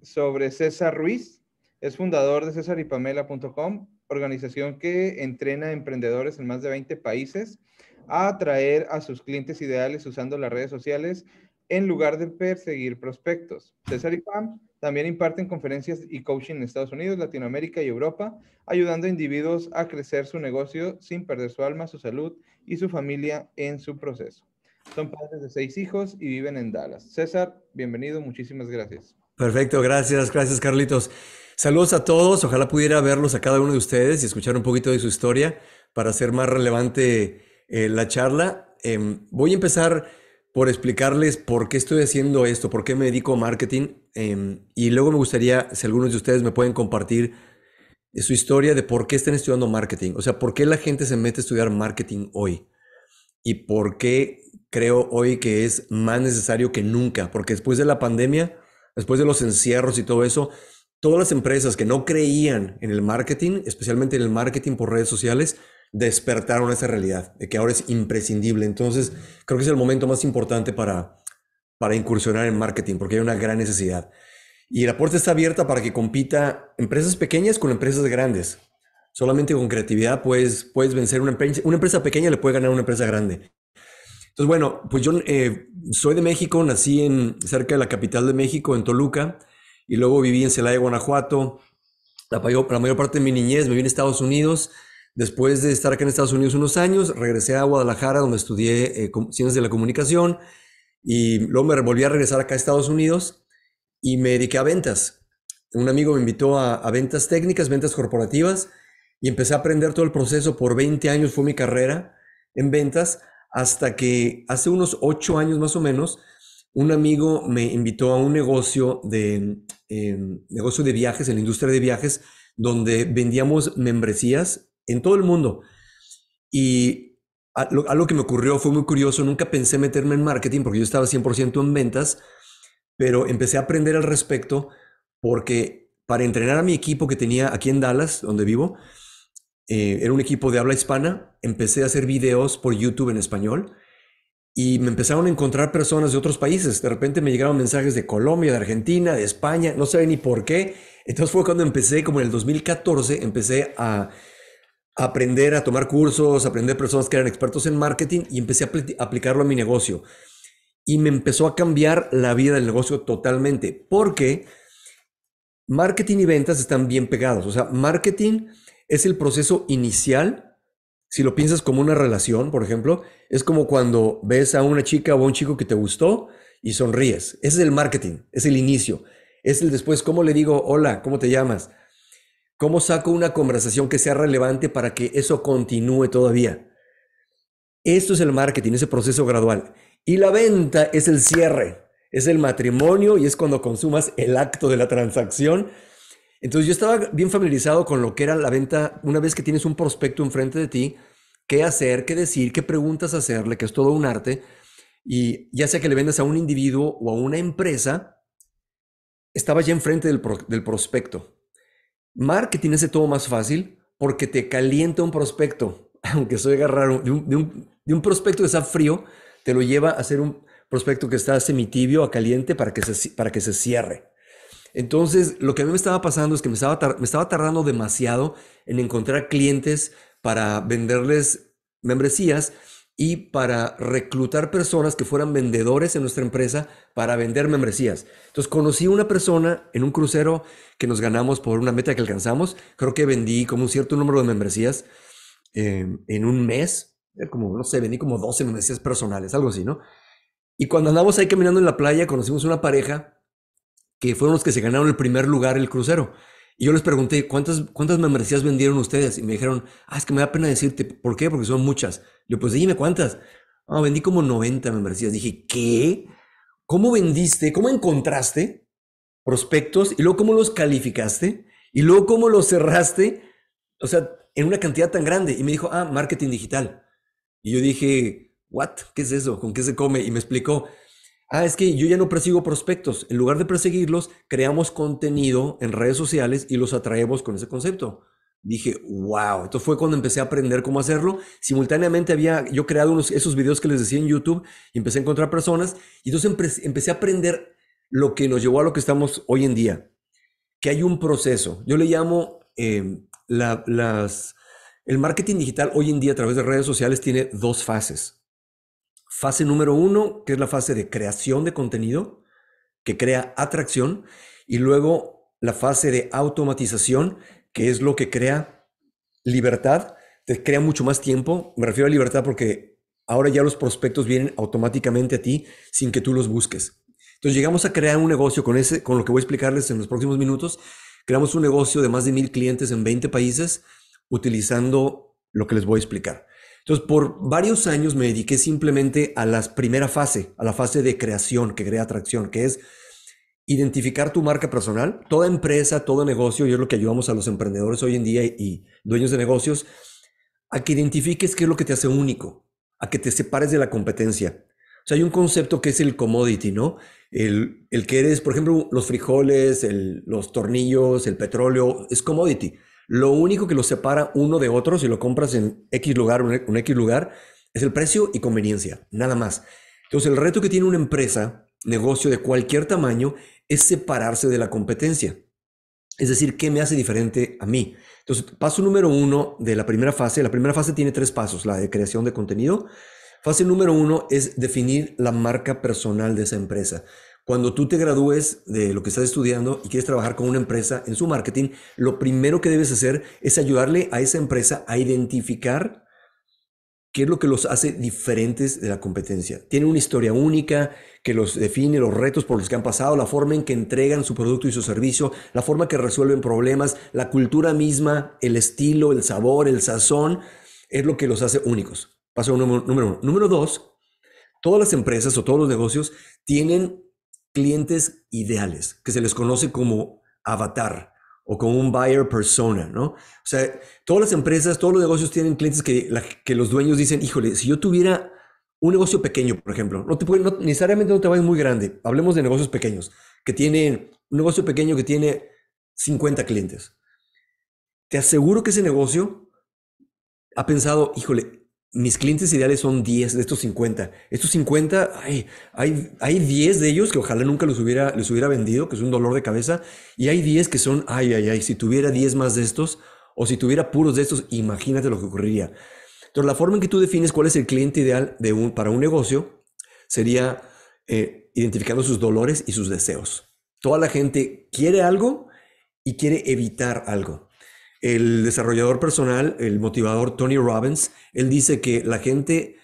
sobre, César Ruiz. Es fundador de cesaripamela.com, organización que entrena a emprendedores en más de 20 países a atraer a sus clientes ideales usando las redes sociales en lugar de perseguir prospectos. César y Pam también imparten conferencias y coaching en Estados Unidos, Latinoamérica y Europa, ayudando a individuos a crecer su negocio sin perder su alma, su salud y su familia en su proceso. Son padres de seis hijos y viven en Dallas. César, bienvenido, muchísimas gracias. Perfecto, gracias, gracias Carlitos. Saludos a todos, ojalá pudiera verlos a cada uno de ustedes y escuchar un poquito de su historia para hacer más relevante eh, la charla. Em, voy a empezar por explicarles por qué estoy haciendo esto, por qué me dedico a marketing em, y luego me gustaría, si algunos de ustedes me pueden compartir su historia de por qué están estudiando marketing, o sea, por qué la gente se mete a estudiar marketing hoy y por qué creo hoy que es más necesario que nunca, porque después de la pandemia después de los encierros y todo eso, todas las empresas que no creían en el marketing, especialmente en el marketing por redes sociales, despertaron esa realidad de que ahora es imprescindible. Entonces, creo que es el momento más importante para, para incursionar en marketing, porque hay una gran necesidad. Y la puerta está abierta para que compita empresas pequeñas con empresas grandes. Solamente con creatividad puedes, puedes vencer una empresa. Una empresa pequeña le puede ganar a una empresa grande. Entonces, bueno, pues yo eh, soy de México, nací en, cerca de la capital de México, en Toluca, y luego viví en Celaya, Guanajuato. La, mayor parte de mi niñez me viví en Estados Unidos. Después de estar acá en Estados Unidos unos años, regresé a Guadalajara, donde estudié eh, ciencias de la comunicación, y luego me volví a regresar acá a Estados Unidos y me dediqué a ventas. Un amigo me invitó a, a, ventas técnicas, ventas corporativas, y empecé a aprender todo el proceso. Por 20 años fue mi carrera en ventas, hasta que hace unos ocho años más o menos, un amigo me invitó a un negocio de, em, negocio de viajes, en la industria de viajes, donde vendíamos membresías en todo el mundo. Y algo que me ocurrió fue muy curioso, nunca pensé meterme en marketing porque yo estaba 100% en ventas, pero empecé a aprender al respecto porque para entrenar a mi equipo que tenía aquí en Dallas, donde vivo, eh, era un equipo de habla hispana, empecé a hacer videos por YouTube en español y me empezaron a encontrar personas de otros países. De repente me llegaron mensajes de Colombia, de Argentina, de España, no sé ni por qué. Entonces fue cuando empecé, como en el 2014, empecé a, aprender, a tomar cursos, a aprender personas que eran expertos en marketing y empecé a aplicarlo a mi negocio. Y me empezó a cambiar la vida del negocio totalmente, porque marketing y ventas están bien pegados. O sea, marketing es el proceso inicial. Si lo piensas como una relación, por ejemplo, es como cuando ves a una chica o a un chico que te gustó y sonríes. Ese es el marketing, es el inicio. Es el después, ¿cómo le digo, hola, cómo te llamas? ¿Cómo saco una conversación que sea relevante para que eso continúe todavía? Esto es el marketing, ese proceso gradual. Y la venta es el cierre, es el matrimonio y es cuando consumas el acto de la transacción entonces yo estaba bien familiarizado con lo que era la venta, una vez que tienes un prospecto enfrente de ti, qué hacer, qué decir, qué preguntas hacerle, que es todo un arte. Y ya sea que le vendas a un individuo o a una empresa, estaba ya enfrente del, del prospecto. Marketing hace todo más fácil porque te calienta un prospecto, aunque soy raro, de un, prospecto que está frío, te lo lleva a ser un prospecto que está semitibio a caliente para que para que se cierre. Entonces, lo que a mí me estaba pasando es que me estaba, me estaba tardando demasiado en encontrar clientes para venderles membresías y para reclutar personas que fueran vendedores en nuestra empresa para vender membresías. Entonces conocí una persona en un crucero que nos ganamos por una meta que alcanzamos. Creo que vendí como un cierto número de membresías em, en un mes, como no sé, vendí como 12 membresías personales, algo así, ¿no? Y cuando andamos ahí caminando en la playa, conocimos una pareja que fueron los que se ganaron el primer lugar el crucero. Y yo les pregunté, ¿cuántas, cuántas membresías vendieron ustedes? Y me dijeron, ah, es que me da pena decirte, ¿por qué? Porque son muchas. yo, pues dime cuántas. Ah, vendí como 90 membresías. Dije, ¿qué? ¿Cómo vendiste? ¿Cómo encontraste prospectos? Y luego, ¿cómo los calificaste? Y luego, ¿cómo los cerraste? O sea, en una cantidad tan grande. Y me dijo, ah, marketing digital. Y yo dije, ¿what? ¿Qué es eso? ¿Con qué se come? Y me explicó, Ah, es que yo ya no persigo prospectos. En lugar de perseguirlos, creamos contenido en redes sociales y los atraemos con ese concepto. Dije, wow. Entonces fue cuando empecé a aprender cómo hacerlo. Simultáneamente había yo creado esos videos que les decía en YouTube y empecé a encontrar personas. Y entonces empecé a aprender lo que nos llevó a lo que estamos hoy en día. Que hay un proceso. Yo le llamo em, El marketing digital hoy en día a través de redes sociales tiene dos fases. Fase número uno, que es la fase de creación de contenido, que crea atracción, y luego la fase de automatización, que es lo que crea libertad, te crea mucho más tiempo. Me refiero a libertad porque ahora ya los prospectos vienen automáticamente a ti sin que tú los busques. Entonces llegamos a crear un negocio con, ese, con lo que voy a explicarles en los próximos minutos. Creamos un negocio de más de mil clientes en 20 países utilizando lo que les voy a explicar. Entonces, por varios años me dediqué simplemente a la primera fase, a la fase de creación que crea atracción, que es identificar tu marca personal. Toda empresa, todo negocio, y es lo que ayudamos a los emprendedores hoy en día y dueños de negocios, a que identifiques qué es lo que te hace único, a que te separes de la competencia. O sea, hay un concepto que es el commodity, ¿no? El, que eres, por ejemplo, los frijoles, los tornillos, el petróleo, es commodity. Lo único que los separa uno de otro, si lo compras en X lugar o en X lugar, es el precio y conveniencia, nada más. Entonces, el reto que tiene una empresa, negocio de cualquier tamaño, es separarse de la competencia. Es decir, ¿qué me hace diferente a mí? Entonces, paso número uno de la primera fase. La primera fase tiene tres pasos, la de creación de contenido. Fase número uno es definir la marca personal de esa empresa. Cuando tú te gradúes de lo que estás estudiando y quieres trabajar con una empresa en su marketing, lo primero que debes hacer es ayudarle a esa empresa a identificar qué es lo que los hace diferentes de la competencia. Tienen una historia única que los define, los retos por los que han pasado, la forma en que entregan su producto y su servicio, la forma que resuelven problemas, la cultura misma, el estilo, el sabor, el sazón, es lo que los hace únicos. Paso número, número uno. Número dos, todas las empresas o todos los negocios tienen clientes ideales, que se les conoce como avatar o como un buyer persona, ¿no? O sea, todas las empresas, todos los negocios tienen clientes que, los dueños dicen, híjole, si yo tuviera un negocio pequeño, por ejemplo, no te puede, no, necesariamente no te vayas muy grande, hablemos de negocios pequeños, que tienen un negocio pequeño que tiene 50 clientes. Te aseguro que ese negocio ha pensado, híjole, mis clientes ideales son 10 de estos 50. Estos 50, hay, hay 10 de ellos que ojalá nunca los hubiera, les hubiera vendido, que es un dolor de cabeza. Y hay 10 que son, ay, ay, ay, si tuviera 10 más de estos, o si tuviera puros de estos, imagínate lo que ocurriría. Entonces, la forma en que tú defines cuál es el cliente ideal para un negocio sería eh, identificando sus dolores y sus deseos. Toda la gente quiere algo y quiere evitar algo. El desarrollador personal, el motivador Tony Robbins, él dice que la gente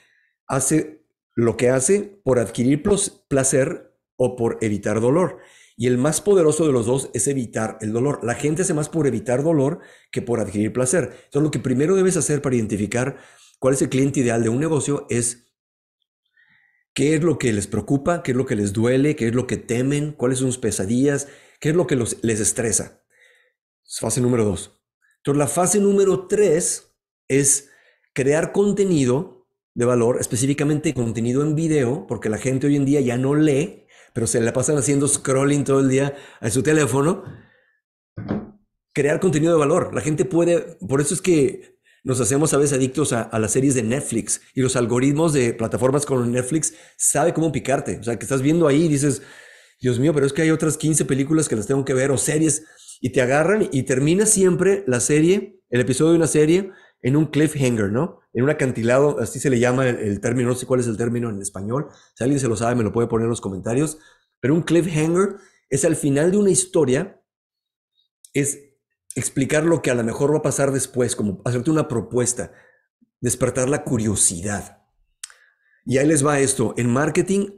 hace lo que hace por adquirir placer o por evitar dolor. Y el más poderoso de los dos es evitar el dolor. La gente hace más por evitar dolor que por adquirir placer. Entonces, lo que primero debes hacer para identificar cuál es el cliente ideal de un negocio es qué es lo que les preocupa, qué es lo que les duele, qué es lo que temen, cuáles son sus pesadillas, qué es lo que les estresa. Fase número dos. Entonces, la fase número tres es crear contenido de valor, específicamente contenido en video, porque la gente hoy en día ya no lee, pero se la pasan haciendo scrolling todo el día en su teléfono. Crear contenido de valor. La gente puede, por eso es que nos hacemos a veces adictos a, las series de Netflix y los algoritmos de plataformas como Netflix sabe cómo picarte. O sea, que estás viendo ahí y dices, Dios mío, pero es que hay otras 15 películas que las tengo que ver o series y te agarran y termina siempre la serie, el episodio de una serie, en un cliffhanger, ¿no? En un acantilado, así se le llama el, término, no sé cuál es el término en español, si alguien se lo sabe me lo puede poner en los comentarios, pero un cliffhanger es al final de una historia, es explicar lo que a lo mejor va a pasar después, como hacerte una propuesta, despertar la curiosidad. Y ahí les va esto, en marketing,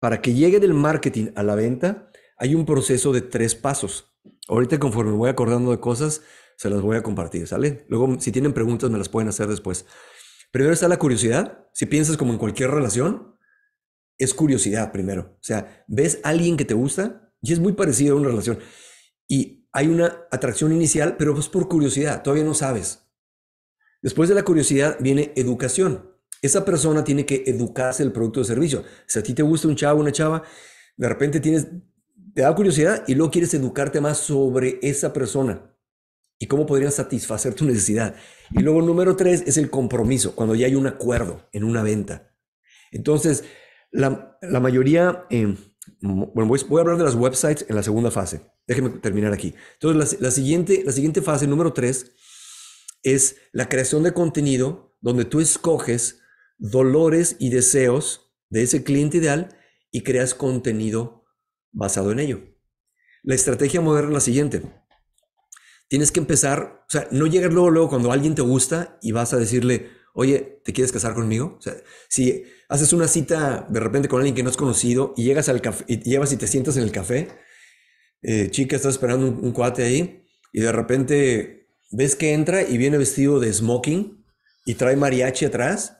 para que llegue del marketing a la venta, hay un proceso de tres pasos. Ahorita conforme voy acordando de cosas, se las voy a compartir, ¿sale? Luego, si tienen preguntas, me las pueden hacer después. Primero está la curiosidad. Si piensas como en cualquier relación, es curiosidad primero. O sea, ves a alguien que te gusta y es muy parecido a una relación. Y hay una atracción inicial, pero es por curiosidad, todavía no sabes. Después de la curiosidad viene educación. Esa persona tiene que educarse el producto o servicio. Si a ti te gusta un chavo, una chava, de repente tienes te da curiosidad y luego quieres educarte más sobre esa persona y cómo podrías satisfacer tu necesidad. Y luego el número tres es el compromiso, cuando ya hay un acuerdo en una venta. Entonces, la, mayoría, eh, bueno, voy, a hablar de las websites en la segunda fase. Déjeme terminar aquí. Entonces, la, siguiente, la siguiente fase, número tres, es la creación de contenido donde tú escoges dolores y deseos de ese cliente ideal y creas contenido basado en ello. La estrategia moderna es la siguiente. Tienes que empezar, o sea, no llegar luego, luego cuando alguien te gusta y vas a decirle, oye, ¿te quieres casar conmigo? O sea, si haces una cita de repente con alguien que no has conocido y llegas al y llevas y te sientas en el café, eh, chica, estás esperando un, un cuate ahí y de repente ves que entra y viene vestido de smoking y trae mariachi atrás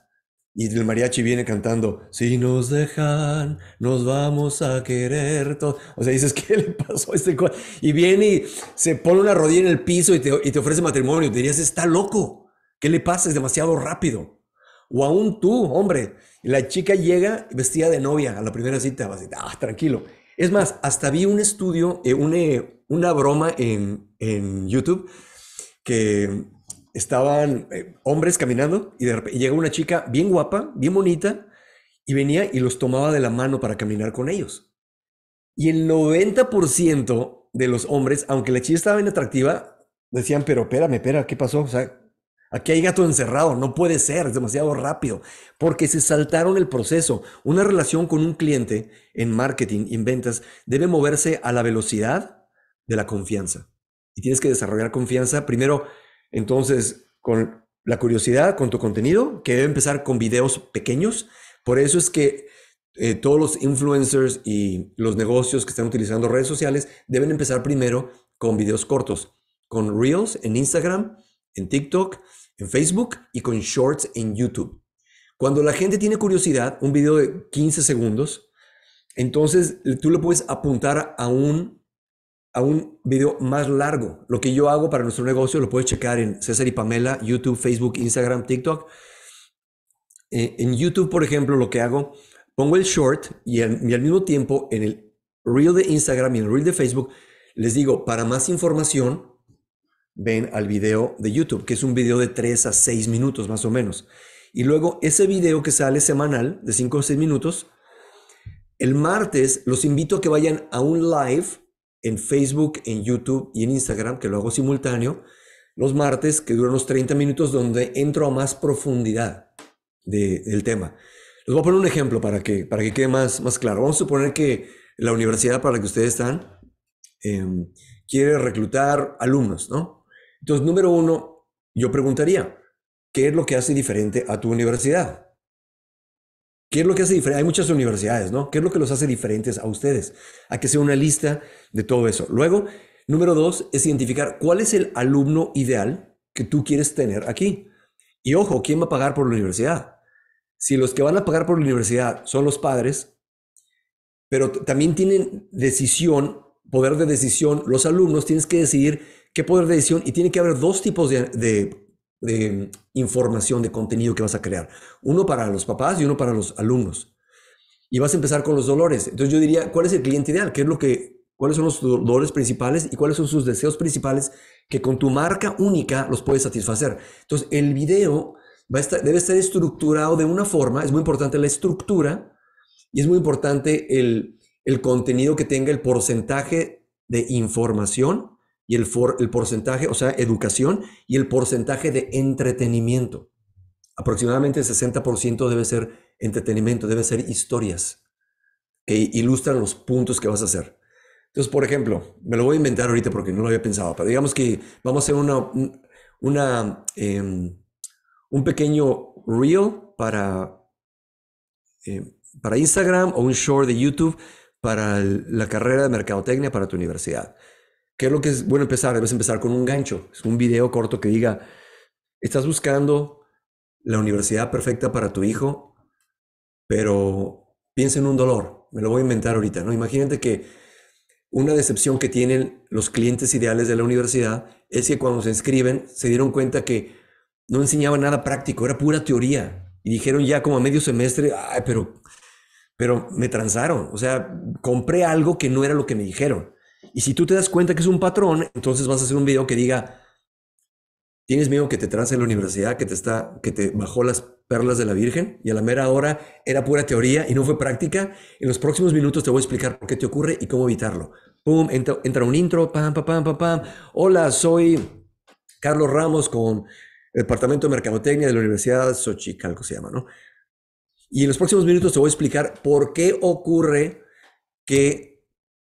y el mariachi viene cantando, si nos dejan, nos vamos a querer. Todo. O sea, dices, ¿qué le pasó a este cual? Y viene y se pone una rodilla en el piso y te, ofrece matrimonio. Te dirías, está loco. ¿Qué le pasa? Es demasiado rápido. O aún tú, hombre, la chica llega vestida de novia a la primera cita. Vas ah, tranquilo. Es más, hasta vi un estudio, eh, eh, una, broma en, en YouTube que estaban eh, hombres caminando y de repente llega una chica bien guapa, bien bonita, y venía y los tomaba de la mano para caminar con ellos. Y el 90% de los hombres, aunque la chica estaba bien atractiva, decían, pero espérame, espera, ¿qué pasó? O sea, aquí hay gato encerrado, no puede ser, es demasiado rápido, porque se saltaron el proceso. Una relación con un cliente en marketing, en ventas, debe moverse a la velocidad de la confianza. Y tienes que desarrollar confianza primero entonces, con la curiosidad, con tu contenido, que debe empezar con videos pequeños. Por eso es que eh, todos los influencers y los negocios que están utilizando redes sociales deben empezar primero con videos cortos, con Reels en Instagram, en TikTok, en Facebook y con Shorts en YouTube. Cuando la gente tiene curiosidad, un video de 15 segundos, entonces tú le puedes apuntar a un a un video más largo. Lo que yo hago para nuestro negocio lo puedes checar en César y Pamela, YouTube, Facebook, Instagram, TikTok. Eh, en YouTube, por ejemplo, lo que hago, pongo el short y, al mismo tiempo en el reel de Instagram y en el reel de Facebook les digo, para más información, ven al video de YouTube, que es un video de 3 a 6 minutos más o menos. Y luego ese video que sale semanal de 5 o 6 minutos, el martes los invito a que vayan a un live en Facebook, en YouTube y en Instagram, que lo hago simultáneo, los martes, que duran unos 30 minutos, donde entro a más profundidad del tema. Les voy a poner un ejemplo para que, para que quede más, más claro. Vamos a suponer que la universidad para la que ustedes están em, quiere reclutar alumnos, ¿no? Entonces, número uno, yo preguntaría, ¿qué es lo que hace diferente a tu universidad? ¿Qué es lo que hace diferente? Hay muchas universidades, ¿no? ¿Qué es lo que los hace diferentes a ustedes? Hay que hacer una lista de todo eso. Luego, número dos, es identificar cuál es el alumno ideal que tú quieres tener aquí. Y ojo, ¿quién va a pagar por la universidad? Si los que van a pagar por la universidad son los padres, pero también tienen decisión, poder de decisión, los alumnos, tienes que decidir qué poder de decisión y tiene que haber dos tipos de, de de información, de contenido que vas a crear. Uno para los papás y uno para los alumnos. Y vas a empezar con los dolores. Entonces yo diría, ¿cuál es el cliente ideal? ¿Qué es lo que, ¿Cuáles son los dolores principales y cuáles son sus deseos principales que con tu marca única los puedes satisfacer? Entonces el video debe estar estructurado de una forma. Es muy importante la estructura y es muy importante el, el contenido que tenga el porcentaje de información y el, porcentaje, o sea, educación y el porcentaje de entretenimiento. Aproximadamente el 60% debe ser entretenimiento, debe ser historias que ilustran los puntos que vas a hacer. Entonces, por ejemplo, me lo voy a inventar ahorita porque no lo había pensado, pero digamos que vamos a hacer una, un em, pequeño reel para, em, para Instagram o un short de YouTube para la carrera de mercadotecnia para tu universidad. ¿Qué es lo que es bueno empezar? Debes empezar con un gancho, es un video corto que diga, estás buscando la universidad perfecta para tu hijo, pero piensa en un dolor, me lo voy a inventar ahorita, ¿no? Imagínate que una decepción que tienen los clientes ideales de la universidad es que cuando se inscriben se dieron cuenta que no enseñaban nada práctico, era pura teoría. Y dijeron ya como a medio semestre, ay, pero, pero me transaron. O sea, compré algo que no era lo que me dijeron. Y si tú te das cuenta que es un patrón, entonces vas a hacer un video que diga, tienes miedo que te en la universidad, que te, está, que te bajó las perlas de la Virgen y a la mera hora era pura teoría y no fue práctica. En los próximos minutos te voy a explicar por qué te ocurre y cómo evitarlo. Pum, entra, un intro, pam, pam, pam, pam, pam. Hola, soy Carlos Ramos con el Departamento de Mercadotecnia de la Universidad de Xochicalco, se llama, ¿no? Y en los próximos minutos te voy a explicar por qué ocurre que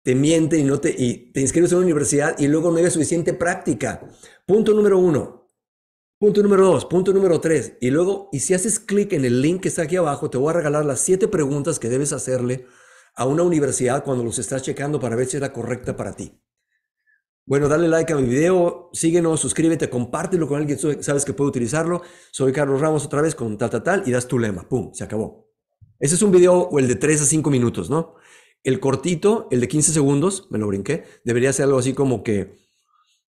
te miente y, no te, y te inscribes en una universidad y luego no hay suficiente práctica. Punto número uno. Punto número dos. Punto número tres. Y luego, y si haces clic en el link que está aquí abajo, te voy a regalar las siete preguntas que debes hacerle a una universidad cuando los estás checando para ver si es la correcta para ti. Bueno, dale like a mi video, síguenos, suscríbete, compártelo con alguien que sabes que puede utilizarlo. Soy Carlos Ramos otra vez con tal, tal, tal y das tu lema. ¡Pum! Se acabó. Ese es un video o el de tres a cinco minutos, ¿no? El cortito, el de 15 segundos, me lo brinqué, debería ser algo así como que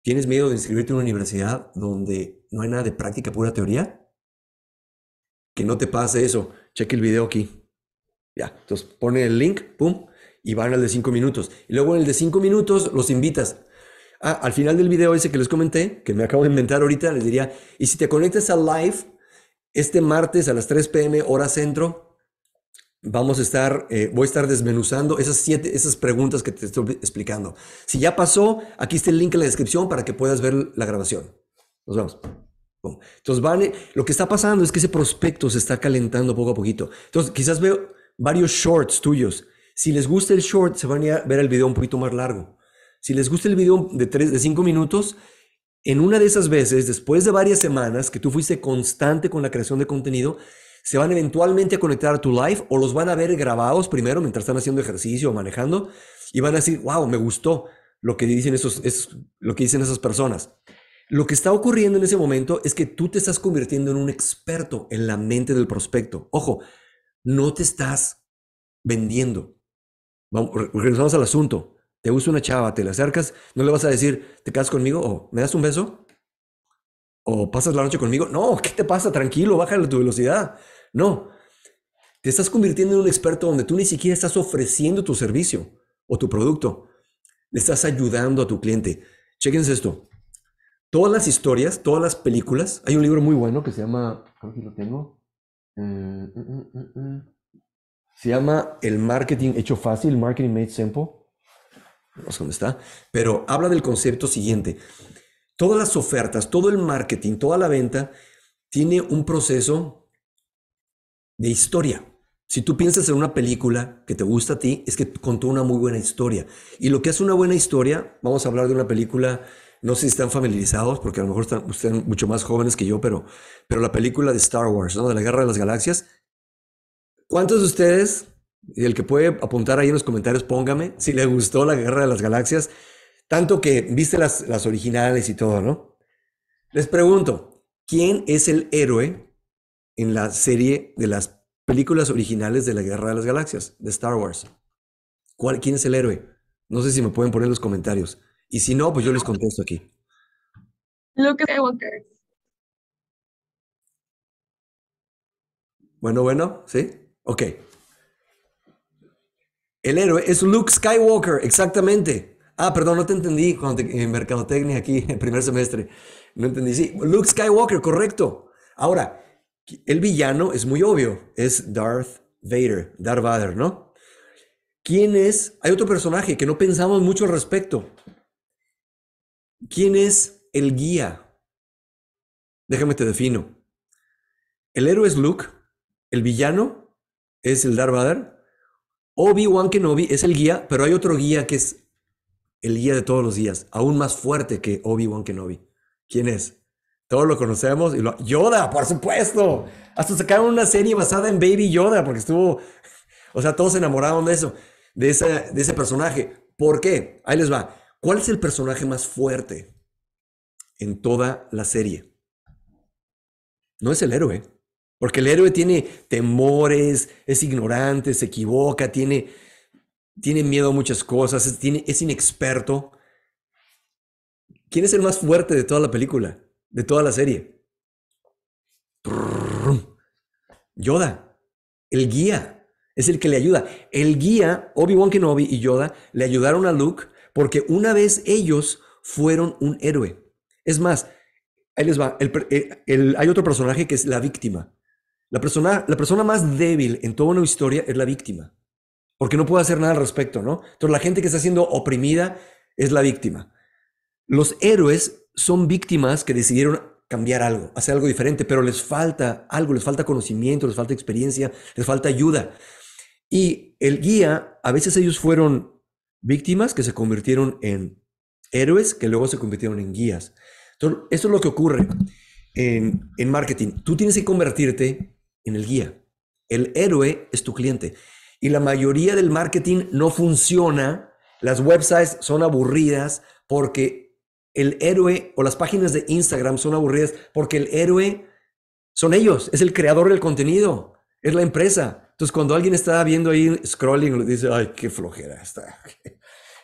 tienes miedo de inscribirte en una universidad donde no hay nada de práctica, pura teoría. Que no te pase eso. Cheque el video aquí. Ya, entonces pone el link, pum, y van al de 5 minutos. Y luego en el de 5 minutos los invitas. Ah, al final del video ese que les comenté, que me acabo de inventar ahorita, les diría, y si te conectas al live este martes a las 3 pm hora centro, Vamos a estar, eh, voy a estar desmenuzando esas siete, esas preguntas que te estoy explicando. Si ya pasó, aquí está el link en la descripción para que puedas ver la grabación. Nos vemos. entonces, van, lo que está pasando es que ese prospecto se está calentando poco a poquito. Entonces, quizás veo varios shorts tuyos. Si les gusta el short, se van a, ver el video un poquito más largo. Si les gusta el video de, tres, de cinco minutos, en una de esas veces, después de varias semanas que tú fuiste constante con la creación de contenido, se van eventualmente a conectar a tu live o los van a ver grabados primero mientras están haciendo ejercicio o manejando y van a decir, wow, me gustó lo que dicen, esos, lo que dicen esas personas. Lo que está ocurriendo en ese momento es que tú te estás convirtiendo en un experto en la mente del prospecto. Ojo, no te estás vendiendo. regresamos al asunto. Te gusta una chava, te la acercas, no le vas a decir, ¿te casas conmigo? ¿O oh, me das un beso? ¿O pasas la noche conmigo? No, ¿qué te pasa? Tranquilo, bájale tu velocidad. No, te estás convirtiendo en un experto donde tú ni siquiera estás ofreciendo tu servicio o tu producto. Le estás ayudando a tu cliente. Chequense esto. Todas las historias, todas las películas. Hay un libro muy bueno que se llama. creo que lo tengo. Eh, eh, eh, se llama El marketing hecho fácil, Marketing Made Simple. No sé dónde está. Pero habla del concepto siguiente. Todas las ofertas, todo el marketing, toda la venta tiene un proceso de historia. Si tú piensas en una película que te gusta a ti, es que contó una muy buena historia. Y lo que es una buena historia, vamos a hablar de una película, no sé si están familiarizados, porque a lo mejor están, ustedes mucho más jóvenes que yo, pero, pero la película de Star Wars, ¿no? de la Guerra de las Galaxias. ¿Cuántos de ustedes, y el que puede apuntar ahí en los comentarios, póngame, si le gustó la Guerra de las Galaxias, tanto que viste las, las originales y todo, ¿no? Les pregunto, ¿quién es el héroe en la serie de las películas originales de la Guerra de las Galaxias, de Star Wars. ¿Quién es el héroe? No sé si me pueden poner en los comentarios. Y si no, pues yo les contesto aquí. Luke Skywalker. Bueno, bueno, ¿sí? Ok. El héroe es Luke Skywalker, exactamente. Ah, perdón, no te entendí cuando te, en Mercadotecnia aquí, en primer semestre. No entendí, sí. Luke Skywalker, correcto. Ahora, el villano es muy obvio, es Darth Vader, Darth Vader, ¿no? ¿Quién es? Hay otro personaje que no pensamos mucho al respecto. ¿Quién es el guía? Déjame te defino. El héroe es Luke, el villano es el Darth Vader, Obi-Wan Kenobi es el guía, pero hay otro guía que es el guía de todos los días, aún más fuerte que Obi-Wan Kenobi. ¿Quién es? Todos lo conocemos. Y lo, Yoda, por supuesto. Hasta sacaron una serie basada en Baby Yoda, porque estuvo. O sea, todos se enamoraron de eso, de, de ese personaje. ¿Por qué? Ahí les va. ¿Cuál es el personaje más fuerte en toda la serie? No es el héroe. Porque el héroe tiene temores, es ignorante, se equivoca, tiene, tiene miedo a muchas cosas, es inexperto. ¿Quién es el más fuerte de toda la película? de toda la serie. Yoda, el guía, es el que le ayuda. El guía, Obi-Wan Kenobi y Yoda le ayudaron a Luke porque una vez ellos fueron un héroe. Es más, ahí les va, eh, hay otro personaje que es la víctima. La persona, la persona más débil en toda una historia es la víctima, porque no puede hacer nada al respecto, ¿no? Entonces la gente que está siendo oprimida es la víctima. Los héroes son víctimas que decidieron cambiar algo, hacer algo diferente, pero les falta algo, les falta conocimiento, les falta experiencia, les falta ayuda. Y el guía, a veces ellos fueron víctimas que se convirtieron en héroes, que luego se convirtieron en guías. Entonces, eso es lo que ocurre en, en marketing. Tú tienes que convertirte en el guía. El héroe es tu cliente. Y la mayoría del marketing no funciona. Las websites son aburridas porque el héroe o las páginas de Instagram son aburridas porque el héroe son ellos, es el creador del contenido, es la empresa. Entonces, cuando alguien está viendo ahí scrolling, le dice, ay, qué flojera está.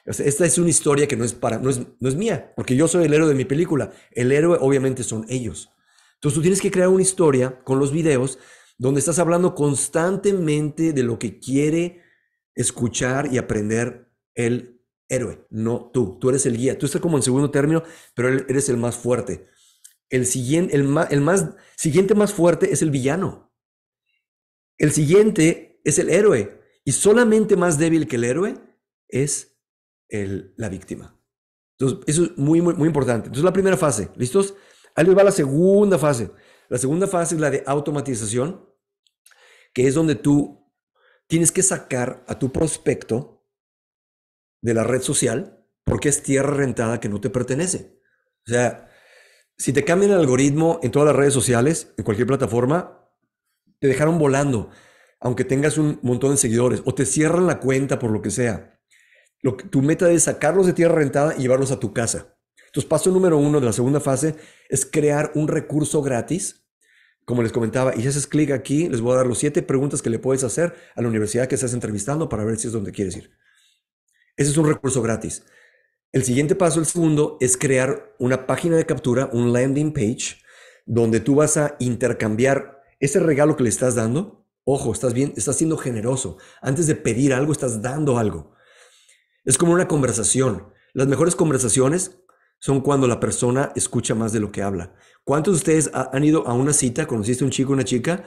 esta es una historia que no es, para, no es, no es mía, porque yo soy el héroe de mi película. El héroe obviamente son ellos. Entonces tú tienes que crear una historia con los videos donde estás hablando constantemente de lo que quiere escuchar y aprender el héroe, no tú. Tú eres el guía. Tú estás como en segundo término, pero eres el más fuerte. El siguiente, el más, el más, siguiente más fuerte es el villano. El siguiente es el héroe. Y solamente más débil que el héroe es el, la víctima. Entonces, eso es muy, muy, muy importante. Entonces, la primera fase, ¿listos? Ahí va la segunda fase. La segunda fase es la de automatización, que es donde tú tienes que sacar a tu prospecto de la red social porque es tierra rentada que no te pertenece. O sea, si te cambian el algoritmo en todas las redes sociales, en cualquier plataforma, te dejaron volando, aunque tengas un montón de seguidores, o te cierran la cuenta por lo que sea. tu meta es sacarlos de tierra rentada y llevarlos a tu casa. Entonces, paso número uno de la segunda fase es crear un recurso gratis. Como les comentaba, y si haces clic aquí, les voy a dar los siete preguntas que le puedes hacer a la universidad que estás entrevistando para ver si es donde quieres ir. Ese es un recurso gratis. El siguiente paso, el segundo, es crear una página de captura, un landing page, donde tú vas a intercambiar ese regalo que le estás dando. Ojo, estás bien, estás siendo generoso. Antes de pedir algo, estás dando algo. Es como una conversación. Las mejores conversaciones son cuando la persona escucha más de lo que habla. ¿Cuántos de ustedes han ido a una cita, conociste un chico, una chica,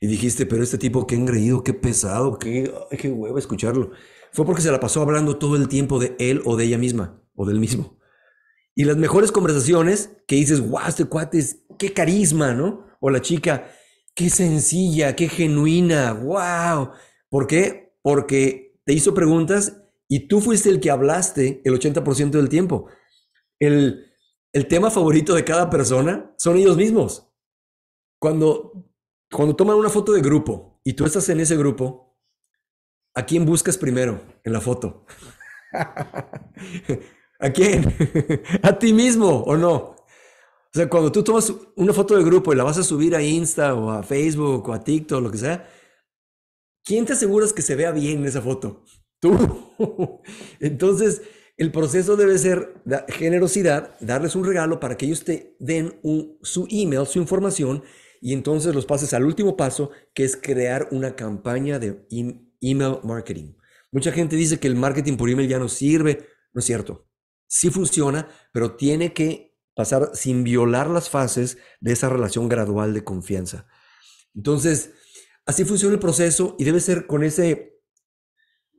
y dijiste, pero este tipo, qué engreído, qué pesado, qué, qué huevo escucharlo? fue porque se la pasó hablando todo el tiempo de él o de ella misma o del mismo. Y las mejores conversaciones que dices, guau, este cuate es, qué carisma, ¿no? O la chica, qué sencilla, qué genuina, wow. ¿Por qué? Porque te hizo preguntas y tú fuiste el que hablaste el 80% del tiempo. El, el tema favorito de cada persona son ellos mismos. Cuando, cuando toman una foto de grupo y tú estás en ese grupo, ¿A quién buscas primero en la foto? ¿A quién? ¿A ti mismo o no? O sea, cuando tú tomas una foto de grupo y la vas a subir a Insta o a Facebook o a TikTok, lo que sea, ¿quién te aseguras que se vea bien en esa foto? Tú. Entonces, el proceso debe ser generosidad, darles un regalo para que ellos te den su email, su información, y entonces los pases al último paso, que es crear una campaña de, email marketing. Mucha gente dice que el marketing por email ya no sirve. No es cierto. Sí funciona, pero tiene que pasar sin violar las fases de esa relación gradual de confianza. Entonces, así funciona el proceso y debe ser con ese,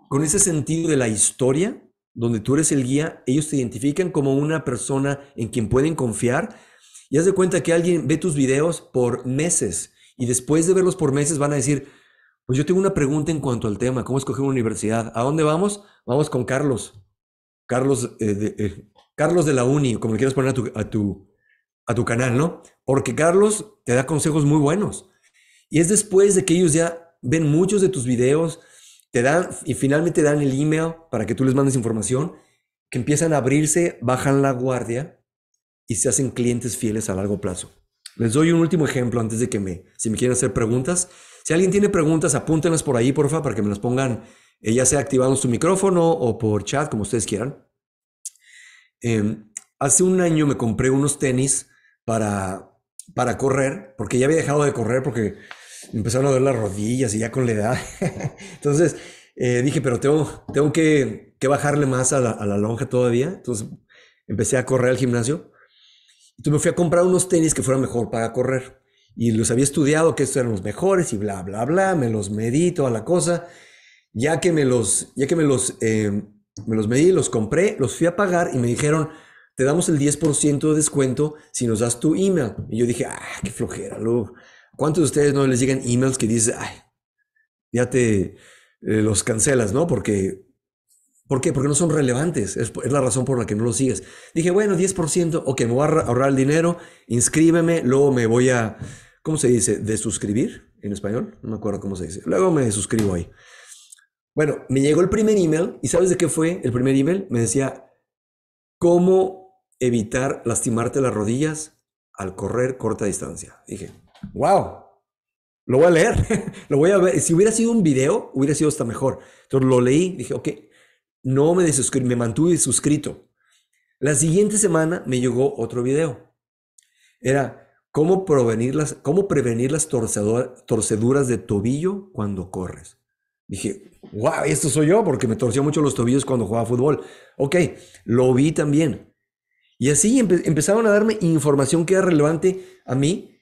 con ese sentido de la historia, donde tú eres el guía, ellos te identifican como una persona en quien pueden confiar y haz de cuenta que alguien ve tus videos por meses y después de verlos por meses van a decir, pues yo tengo una pregunta en cuanto al tema, ¿cómo escoger una universidad? ¿A dónde vamos? Vamos con Carlos. Carlos, eh, de, eh, Carlos de la Uni, como le quieras poner a tu, a, tu, canal, ¿no? Porque Carlos te da consejos muy buenos. Y es después de que ellos ya ven muchos de tus videos, te dan y finalmente dan el email para que tú les mandes información, que empiezan a abrirse, bajan la guardia y se hacen clientes fieles a largo plazo. Les doy un último ejemplo antes de que me, si me quieren hacer preguntas. Si alguien tiene preguntas, apúntenlas por ahí, porfa, para que me las pongan, eh, ya sea activando su micrófono o por chat, como ustedes quieran. Em, hace un año me compré unos tenis para, para correr, porque ya había dejado de correr porque me empezaron a doler las rodillas y ya con la edad. Entonces eh, dije, pero tengo, tengo que, bajarle más a la, a la lonja todavía. Entonces empecé a correr al gimnasio. Entonces me fui a comprar unos tenis que fueran mejor para correr y los había estudiado que estos eran los mejores y bla, bla, bla, me los medí, toda la cosa. Ya que me los, ya que me los, eh, me los medí, los compré, los fui a pagar y me dijeron, te damos el 10% de descuento si nos das tu email. Y yo dije, ah, qué flojera, luego, ¿Cuántos de ustedes no les llegan emails que dicen, ay, ya te eh, los cancelas, ¿no? Porque, ¿por qué? Porque no son relevantes. Es, es la razón por la que no los sigues. Dije, bueno, 10%, ok, me voy a ahorrar el dinero, inscríbeme, luego me voy a, ¿cómo se dice? ¿Desuscribir? suscribir en español. No me acuerdo cómo se dice. Luego me suscribo ahí. Bueno, me llegó el primer email y ¿sabes de qué fue el primer email? Me decía, ¿cómo evitar lastimarte las rodillas al correr corta distancia? Dije, wow, lo voy a leer, lo voy a ver. Si hubiera sido un video, hubiera sido hasta mejor. Entonces lo leí, dije, ok, no me desuscribí, me mantuve suscrito. La siguiente semana me llegó otro video. Era, ¿Cómo, prevenir las, torceduras de tobillo cuando corres? Dije, wow, esto soy yo porque me torció mucho los tobillos cuando jugaba fútbol. Ok, lo vi también. Y así empezaron a darme información que era relevante a mí,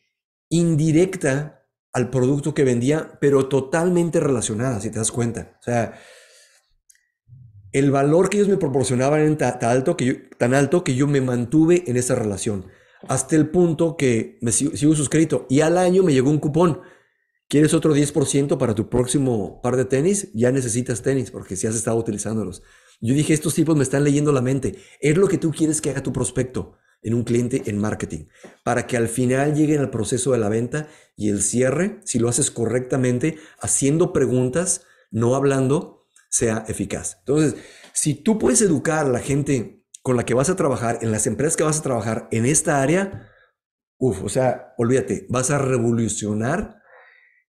indirecta al producto que vendía, pero totalmente relacionada, si te das cuenta. O sea, el valor que ellos me proporcionaban era tan que tan alto que yo me mantuve en esa relación hasta el punto que me sigo, suscrito y al año me llegó un cupón. ¿Quieres otro 10% para tu próximo par de tenis? Ya necesitas tenis porque si has estado utilizándolos. Yo dije, estos tipos me están leyendo la mente. Es lo que tú quieres que haga tu prospecto en un cliente en marketing, para que al final lleguen al proceso de la venta y el cierre, si lo haces correctamente, haciendo preguntas, no hablando, sea eficaz. Entonces, si tú puedes educar a la gente con la que vas a trabajar, en las empresas que vas a trabajar en esta área, uff, o sea, olvídate, vas a revolucionar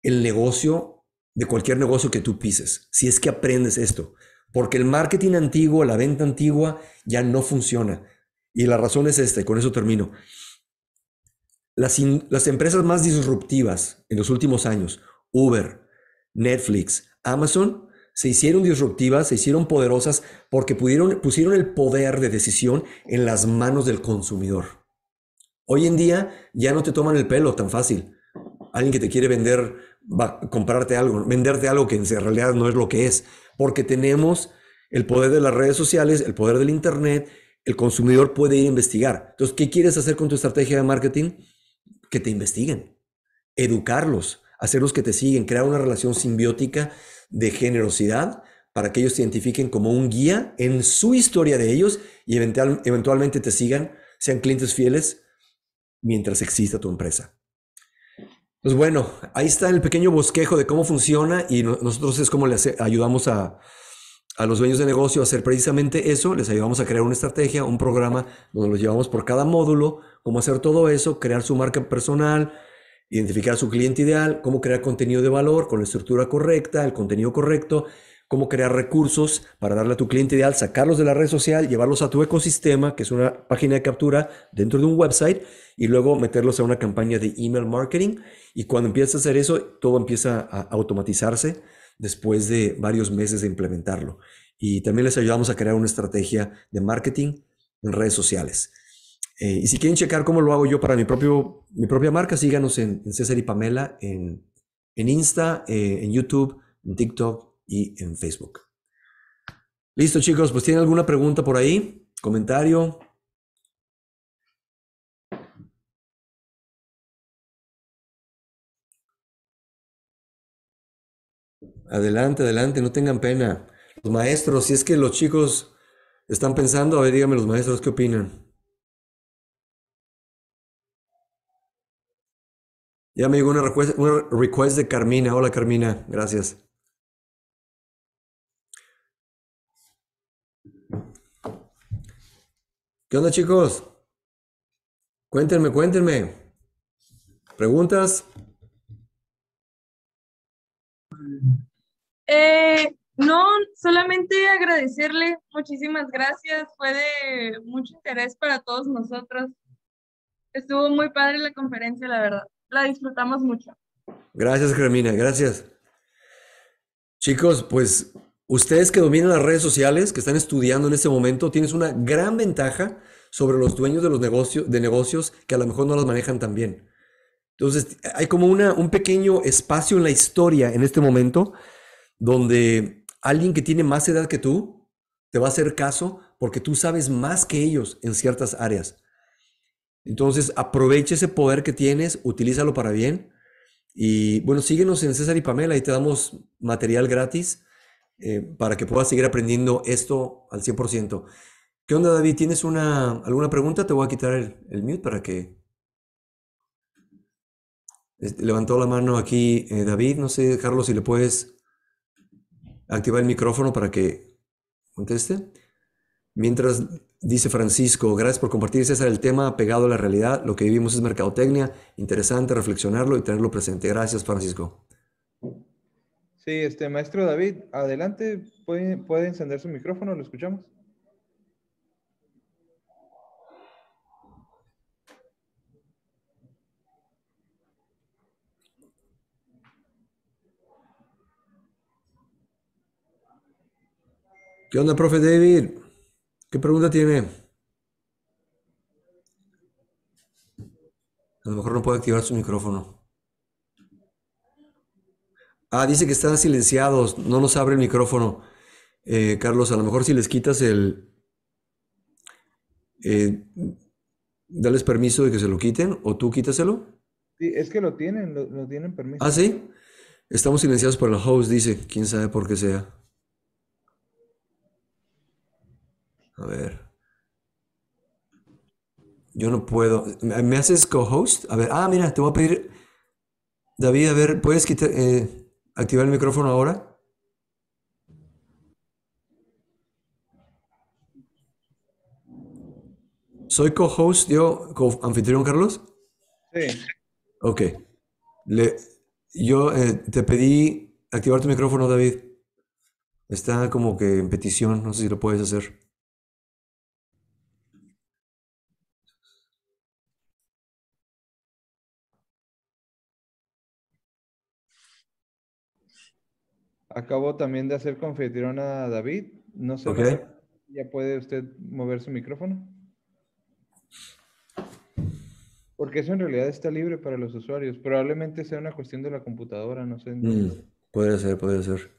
el negocio de cualquier negocio que tú pises, si es que aprendes esto, porque el marketing antiguo, la venta antigua, ya no funciona. Y la razón es esta, y con eso termino. Las, las empresas más disruptivas en los últimos años, Uber, Netflix, Amazon, se hicieron disruptivas, se hicieron poderosas porque pusieron el poder de decisión en las manos del consumidor. Hoy en día ya no te toman el pelo tan fácil. Alguien que te quiere vender, va a comprarte algo, venderte algo que en realidad no es lo que es, porque tenemos el poder de las redes sociales, el poder del Internet, el consumidor puede ir a investigar. Entonces, ¿qué quieres hacer con tu estrategia de marketing? Que te investiguen, educarlos, hacerlos que te siguen, crear una relación simbiótica de generosidad para que ellos te identifiquen como un guía en su historia de ellos y eventualmente te sigan, sean clientes fieles mientras exista tu empresa. Pues bueno, ahí está el pequeño bosquejo de cómo funciona y nosotros es como les ayudamos a, a los dueños de negocio a hacer precisamente eso, les ayudamos a crear una estrategia, un programa donde los llevamos por cada módulo, cómo hacer todo eso, crear su marca personal, identificar a su cliente ideal, cómo crear contenido de valor con la estructura correcta, el contenido correcto, cómo crear recursos para darle a tu cliente ideal, sacarlos de la red social, llevarlos a tu ecosistema, que es una página de captura dentro de un website, y luego meterlos a una campaña de email marketing. Y cuando empiezas a hacer eso, todo empieza a automatizarse después de varios meses de implementarlo. Y también les ayudamos a crear una estrategia de marketing en redes sociales. Eh, y si quieren checar cómo lo hago yo para mi, propio, mi propia marca, síganos en, César y Pamela, en, Insta, eh, en YouTube, en TikTok y en Facebook. Listo, chicos, pues tienen alguna pregunta por ahí, comentario. Adelante, adelante, no tengan pena. Los maestros, si es que los chicos están pensando, a ver, díganme los maestros qué opinan. Ya me llegó una request, de Carmina. Hola Carmina, gracias. ¿Qué onda chicos? Cuéntenme, cuéntenme. ¿Preguntas? Eh, no, solamente agradecerle. Muchísimas gracias. Fue de mucho interés para todos nosotros. Estuvo muy padre la conferencia, la verdad la disfrutamos mucho. Gracias, germina gracias. Chicos, pues ustedes que dominan las redes sociales, que están estudiando en este momento, tienes una gran ventaja sobre los dueños de los negocios, de negocios que a lo mejor no los manejan tan bien. Entonces, hay como una, un pequeño espacio en la historia en este momento donde alguien que tiene más edad que tú te va a hacer caso porque tú sabes más que ellos en ciertas áreas. Entonces, aprovecha ese poder que tienes, utilízalo para bien. Y bueno, síguenos en César y Pamela, ahí te damos material gratis eh, para que puedas seguir aprendiendo esto al 100%. ¿Qué onda, David? ¿Tienes una, alguna pregunta? Te voy a quitar el, mute para que... levantó la mano aquí eh, David, no sé, Carlos, si le puedes activar el micrófono para que conteste. Mientras Dice Francisco, gracias por compartir, César, el tema pegado a la realidad. Lo que vivimos es mercadotecnia. Interesante reflexionarlo y tenerlo presente. Gracias, Francisco. Sí, este maestro David, adelante, puede, puede encender su micrófono, lo escuchamos. ¿Qué onda, profe David? ¿Qué pregunta tiene? A lo mejor no puede activar su micrófono. Ah, dice que están silenciados, no nos abre el micrófono. Eh, Carlos, a lo mejor si les quitas el... Eh, ¿Dales permiso de que se lo quiten o tú quítaselo? Sí, es que lo tienen, lo, lo tienen permiso. Ah, sí. Estamos silenciados por el host, dice. Quién sabe por qué sea. A ver. Yo no puedo. ¿Me haces co-host? A ver. Ah, mira, te voy a pedir. David, a ver, ¿puedes eh, activar el micrófono ahora? ¿Soy co-host yo, co-anfitrión Carlos? Sí. Ok. yo eh, te pedí activar tu micrófono, David. Está como que en petición, no sé si lo puedes hacer. Acabo también de hacer confetirón a David. No sé. Okay. Ya puede usted mover su micrófono. Porque eso en realidad está libre para los usuarios. Probablemente sea una cuestión de la computadora, no sé. Mm, puede ser, puede ser.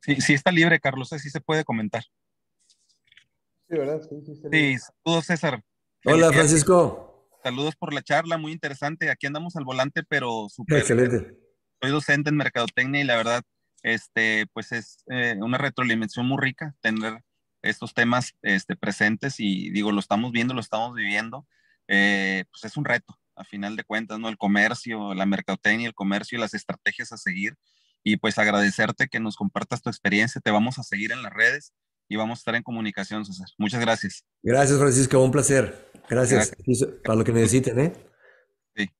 Sí, sí está libre, Carlos, Sí, se puede comentar. Sí, ¿verdad? Sí, sí Sí, saludos, César. Hola, Francisco. Saludos por la charla, muy interesante. Aquí andamos al volante, pero super. Excelente. Soy docente en mercadotecnia y la verdad, este, pues es eh, una retroalimentación muy rica tener estos temas este, presentes y digo, lo estamos viendo, lo estamos viviendo. Eh, pues es un reto, a final de cuentas, ¿no? El comercio, la mercadotecnia, el comercio y las estrategias a seguir. Y pues agradecerte que nos compartas tu experiencia. Te vamos a seguir en las redes y vamos a estar en comunicación, César. Muchas gracias. Gracias, Francisco, un placer. Gracias, para lo que necesiten, ¿eh? Sí.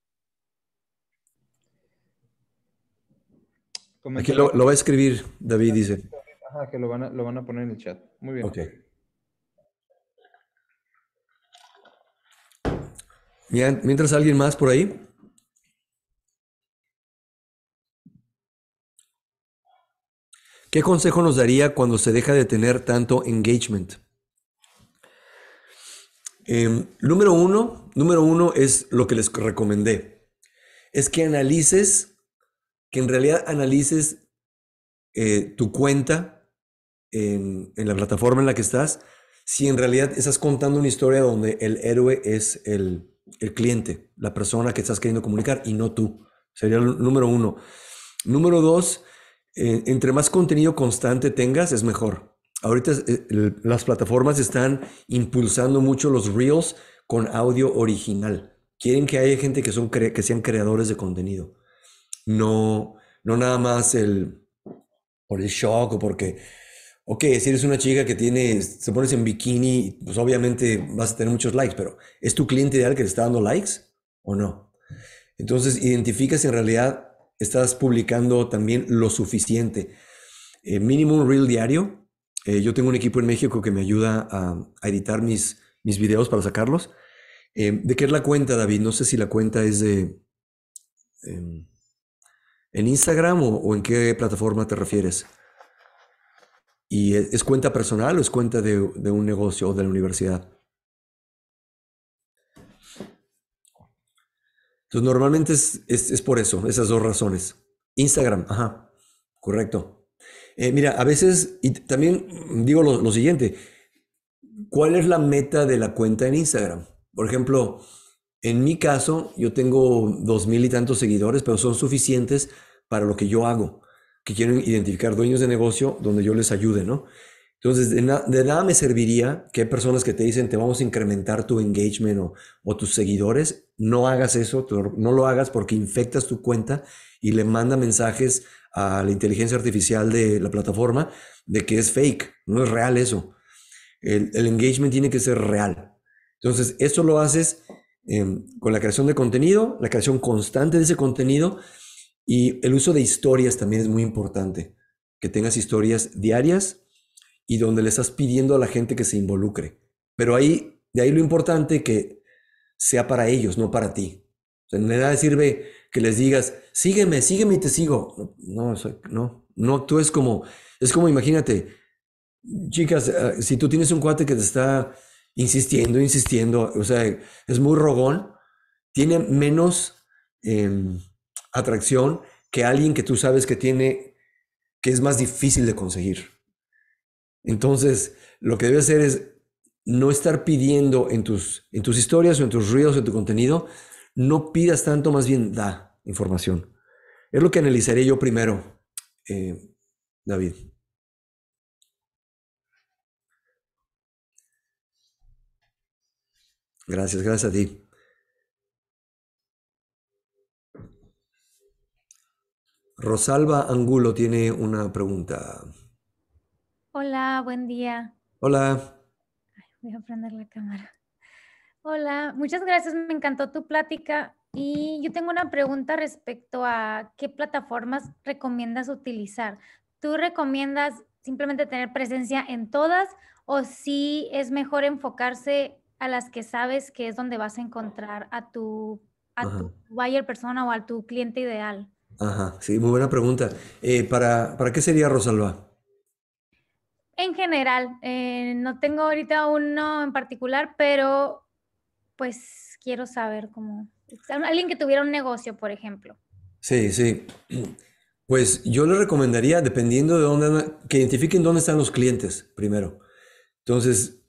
Aquí lo, va a escribir, David dice. Ajá, que lo van, a, lo van a poner en el chat. Muy bien. Ok. Mientras alguien más por ahí. ¿Qué consejo nos daría cuando se deja de tener tanto engagement? Em, número uno, número uno es lo que les recomendé. Es que analices, que en realidad analices eh, tu cuenta en, la plataforma en la que estás, si en realidad estás contando una historia donde el héroe es el, el cliente, la persona que estás queriendo comunicar y no tú. Sería el número uno. Número dos, eh, entre más contenido constante tengas, es mejor. Ahorita eh, las plataformas están impulsando mucho los reels con audio original. Quieren que haya gente que, son que sean creadores de contenido. No, no nada más el, por el shock o porque, ok, si eres una chica que tiene, se pones en bikini, pues obviamente vas a tener muchos likes, pero ¿es tu cliente ideal que le está dando likes o no? Entonces, identificas en realidad estás publicando también lo suficiente. Eh, mínimo un reel diario. Eh, yo tengo un equipo en México que me ayuda a, editar mis, mis videos para sacarlos. Eh, ¿De qué es la cuenta, David? No sé si la cuenta es de... Em, ¿En Instagram o, en qué plataforma te refieres? ¿Y es, cuenta personal o es cuenta de, de un negocio o de la universidad? Entonces, normalmente es, por eso, esas dos razones. Instagram, ajá, correcto. Eh, mira, a veces, y también digo lo, lo siguiente, ¿cuál es la meta de la cuenta en Instagram? Por ejemplo, en mi caso, yo tengo dos mil y tantos seguidores, pero son suficientes para lo que yo hago, que quieren identificar dueños de negocio donde yo les ayude, ¿no? Entonces, de, nada me serviría que hay personas que te dicen, te vamos a incrementar tu engagement o, tus seguidores. No hagas eso, no lo hagas porque infectas tu cuenta y le manda mensajes a la inteligencia artificial de la plataforma de que es fake, no es real eso. El, engagement tiene que ser real. Entonces, eso lo haces em, con la creación de contenido, la creación constante de ese contenido y el uso de historias también es muy importante. Que tengas historias diarias y donde le estás pidiendo a la gente que se involucre. Pero ahí, de ahí lo importante que sea para ellos, no para ti. en sea, sirve que les digas, sígueme, sígueme y te sigo. No, no, no, tú es como, es como imagínate, chicas, eh, si tú tienes un cuate que te está insistiendo, insistiendo, o sea, es muy rogón, tiene menos em, atracción que alguien que tú sabes que tiene, que es más difícil de conseguir. Entonces, lo que debes hacer es no estar pidiendo en tus, en tus historias o en tus ruidos o en tu contenido, no pidas tanto, más bien da información. Es lo que analizaré yo primero, eh, David. Gracias, gracias a ti. Rosalba Angulo tiene una pregunta. Hola, buen día. Hola. voy a prender la cámara. Hola, muchas gracias, me encantó tu plática. Y yo tengo una pregunta respecto a qué plataformas recomiendas utilizar. ¿Tú recomiendas simplemente tener presencia en todas o si es mejor enfocarse a las que sabes que es donde vas a encontrar a tu, buyer persona o a tu cliente ideal? Ajá, sí, muy buena pregunta. Eh, ¿para, ¿Para qué sería Rosalba? En general, eh, no tengo ahorita uno en particular, pero pues quiero saber cómo... Alguien que tuviera un negocio, por ejemplo. Sí, sí. Pues yo le recomendaría, dependiendo de dónde, que identifiquen dónde están los clientes primero. Entonces,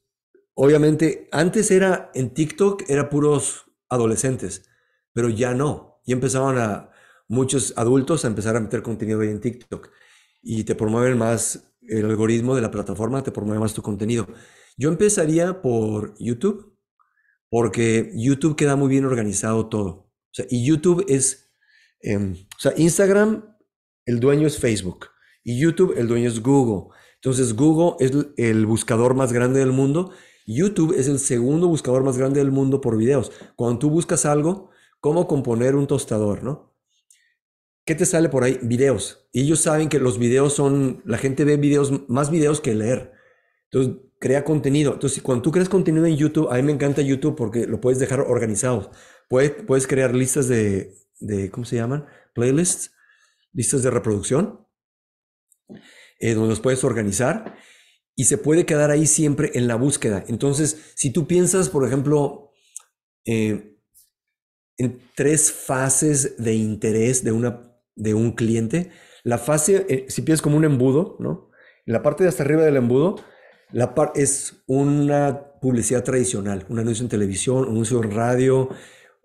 obviamente, antes era en TikTok, era puros adolescentes, pero ya no. Ya empezaban a muchos adultos a empezar a meter contenido ahí en TikTok y te promueven más el algoritmo de la plataforma te promueve más tu contenido. Yo empezaría por YouTube, porque YouTube queda muy bien organizado todo. y YouTube es, em, o sea, Instagram, el dueño es Facebook, y YouTube, el dueño es Google. Entonces, Google es el buscador más grande del mundo. YouTube es el segundo buscador más grande del mundo por videos. Cuando tú buscas algo, cómo componer un tostador, ¿no? ¿Qué te sale por ahí? Videos. Y ellos saben que los videos son, la gente ve videos, más videos que leer. Entonces, crea contenido. Entonces, cuando tú creas contenido en YouTube, a mí me encanta YouTube porque lo puedes dejar organizado. Puedes, puedes crear listas de, ¿cómo se llaman? Playlists, listas de reproducción, eh, donde los puedes organizar y se puede quedar ahí siempre en la búsqueda. Entonces, si tú piensas, por ejemplo, eh, en tres fases de interés de una, de un cliente, la fase, eh, si piensas como un embudo, ¿no? En la parte de hasta arriba del embudo, la es una publicidad tradicional, un anuncio en televisión, un anuncio en radio,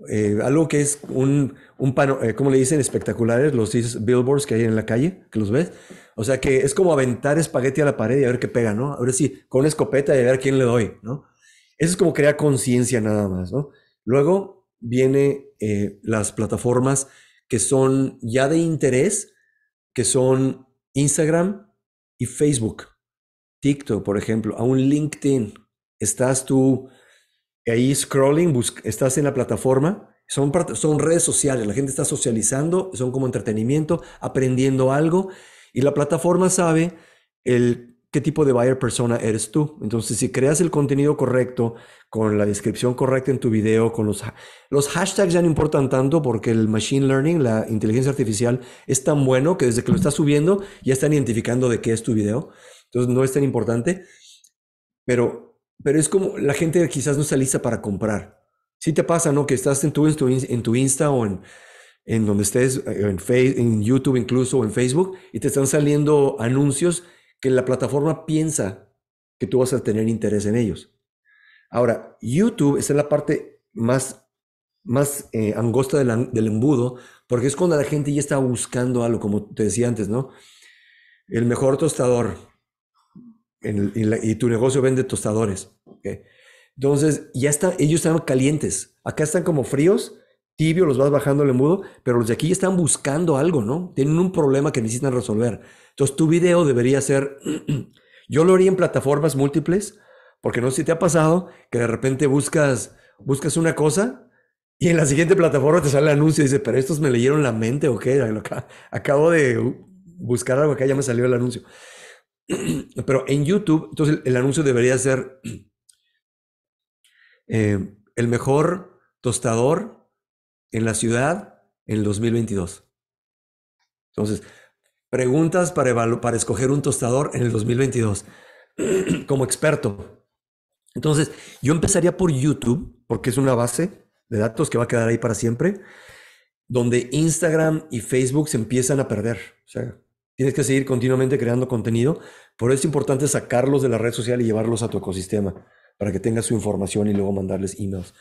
eh, algo que es un, un pano, eh, ¿cómo le dicen? Espectaculares, los billboards que hay en la calle, que los ves. O sea que es como aventar espagueti a la pared y a ver qué pega, ¿no? A ver si con escopeta y a ver quién le doy, ¿no? Eso es como crear conciencia nada más, ¿no? Luego viene las plataformas que son ya de interés, que son Instagram y Facebook, TikTok, por ejemplo, a un LinkedIn. Estás tú ahí scrolling, estás en la plataforma, son, son redes sociales, la gente está socializando, son como entretenimiento, aprendiendo algo, y la plataforma sabe el qué tipo de buyer persona eres tú. Entonces, si creas el contenido correcto, con la descripción correcta en tu video, con los, los hashtags ya no importan tanto porque el machine learning, la inteligencia artificial, es tan bueno que desde que lo estás subiendo ya están identificando de qué es tu video. Entonces, no es tan importante. Pero, pero es como la gente quizás no está lista para comprar. Si sí te pasa, ¿no? Que estás en tu, en tu, Insta o en, en donde estés, eh, en, Facebook, en YouTube incluso, o en Facebook, y te están saliendo anuncios que la plataforma piensa que tú vas a tener interés en ellos. Ahora, YouTube es la parte más, más eh, angosta del, embudo, porque es cuando la gente ya está buscando algo, como te decía antes, ¿no? El mejor tostador, y tu negocio vende tostadores. Entonces, ya está, ellos están calientes. Acá están como fríos tibio, los vas bajando el mudo, pero los de aquí están buscando algo, ¿no? Tienen un problema que necesitan resolver. Entonces tu video debería ser, yo lo haría en plataformas múltiples, porque no sé si te ha pasado que de repente buscas, buscas una cosa y en la siguiente plataforma te sale el anuncio y dice, pero estos me leyeron la mente o qué, acabo de buscar algo acá, ya me salió el anuncio. Pero en YouTube, entonces el, anuncio debería ser eh, el mejor tostador en la ciudad en 2022. Entonces, preguntas para, para escoger un tostador en el 2022 como experto. Entonces, yo empezaría por YouTube, porque es una base de datos que va a quedar ahí para siempre, donde Instagram y Facebook se empiezan a perder. O sea, tienes que seguir continuamente creando contenido, por eso es importante sacarlos de la red social y llevarlos a tu ecosistema para que tengas su información y luego mandarles emails.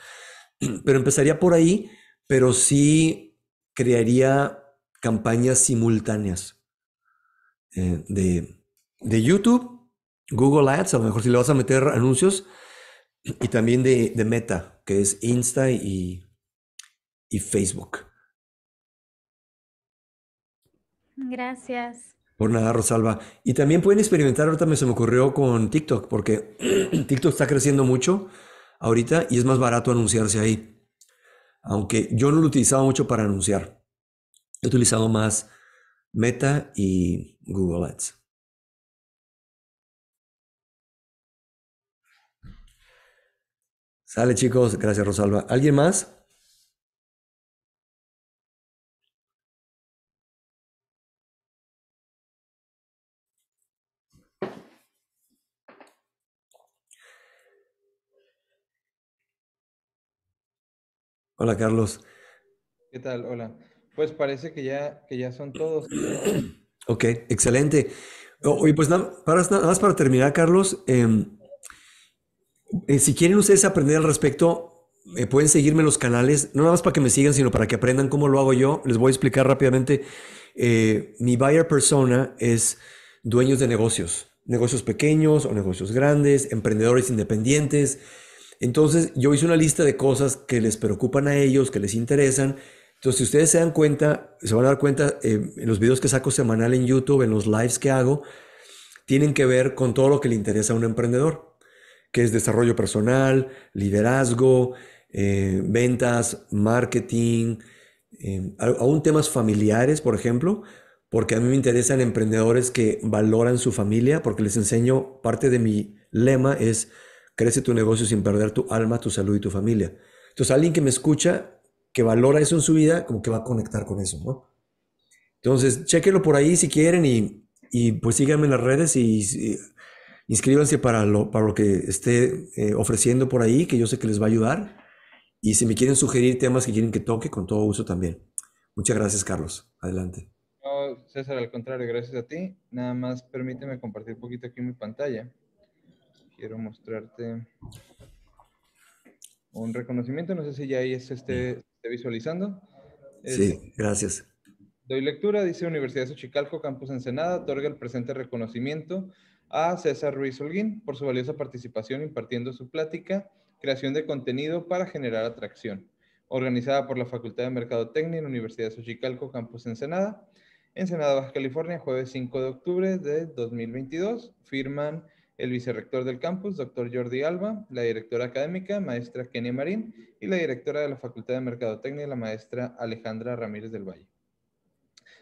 Pero empezaría por ahí pero sí crearía campañas simultáneas eh, de, YouTube, Google Ads, a lo mejor si le vas a meter anuncios, y también de, Meta, que es Insta y, y Facebook. Gracias. Por nada, Rosalba. Y también pueden experimentar, ahorita me se me ocurrió con TikTok, porque TikTok está creciendo mucho ahorita y es más barato anunciarse ahí aunque yo no lo utilizaba mucho para anunciar. He utilizado más Meta y Google Ads. Sale chicos, gracias Rosalba. ¿Alguien más? Hola, Carlos. ¿Qué tal? Hola. Pues parece que ya, que ya son todos. ok, excelente. Oye, pues nada, nada más para terminar, Carlos, em, eh, si quieren ustedes aprender al respecto, eh, pueden seguirme en los canales, no nada más para que me sigan, sino para que aprendan cómo lo hago yo. Les voy a explicar rápidamente. Eh, mi buyer persona es dueños de negocios, negocios pequeños o negocios grandes, emprendedores independientes, entonces yo hice una lista de cosas que les preocupan a ellos, que les interesan. Entonces si ustedes se dan cuenta, se van a dar cuenta eh, en los videos que saco semanal en YouTube, en los lives que hago, tienen que ver con todo lo que le interesa a un emprendedor, que es desarrollo personal, liderazgo, eh, ventas, marketing, eh, aún temas familiares, por ejemplo, porque a mí me interesan emprendedores que valoran su familia, porque les enseño, parte de mi lema es Crece tu negocio sin perder tu alma, tu salud y tu familia. Entonces, alguien que me escucha, que valora eso en su vida, como que va a conectar con eso, ¿no? Entonces, chéquenlo por ahí si quieren y, pues síganme en las redes y, inscríbanse para lo, para lo que esté eh, ofreciendo por ahí, que yo sé que les va a ayudar. Y si me quieren sugerir temas que quieren que toque, con todo gusto también. Muchas gracias, Carlos. Adelante. No, César, al contrario, gracias a ti. Nada más permíteme compartir un poquito aquí mi pantalla quiero mostrarte un reconocimiento. No sé si ya ahí se esté, visualizando. Sí, gracias. Doy lectura, dice Universidad de Xochicalco, Campus Ensenada, otorga el presente reconocimiento a César Ruiz Holguín por su valiosa participación impartiendo su plática, creación de contenido para generar atracción, organizada por la Facultad de Mercadotecnia en Universidad de Xochicalco, Campus Ensenada, Ensenada, Baja California, jueves 5 de octubre de 2022. Firman el vicerrector del campus, doctor Jordi Alba, la directora académica, maestra Kenia Marín, y la directora de la Facultad de Mercadotecnia, la maestra Alejandra Ramírez del Valle.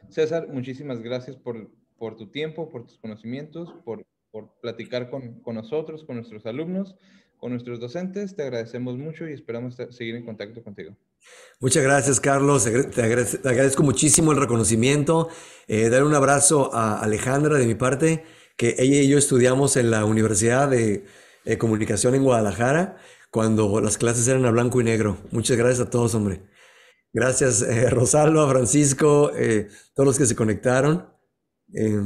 César, muchísimas gracias por, por tu tiempo, por tus conocimientos, por, por platicar con, con, nosotros, con nuestros alumnos, con nuestros docentes. Te agradecemos mucho y esperamos seguir en contacto contigo. Muchas gracias, Carlos. Te, agradezco muchísimo el reconocimiento. Eh, dar un abrazo a Alejandra de mi parte que ella y yo estudiamos en la Universidad de, eh, Comunicación en Guadalajara cuando las clases eran a blanco y negro. Muchas gracias a todos, hombre. Gracias, eh, Rosalba, Francisco, eh, todos los que se conectaron. Eh,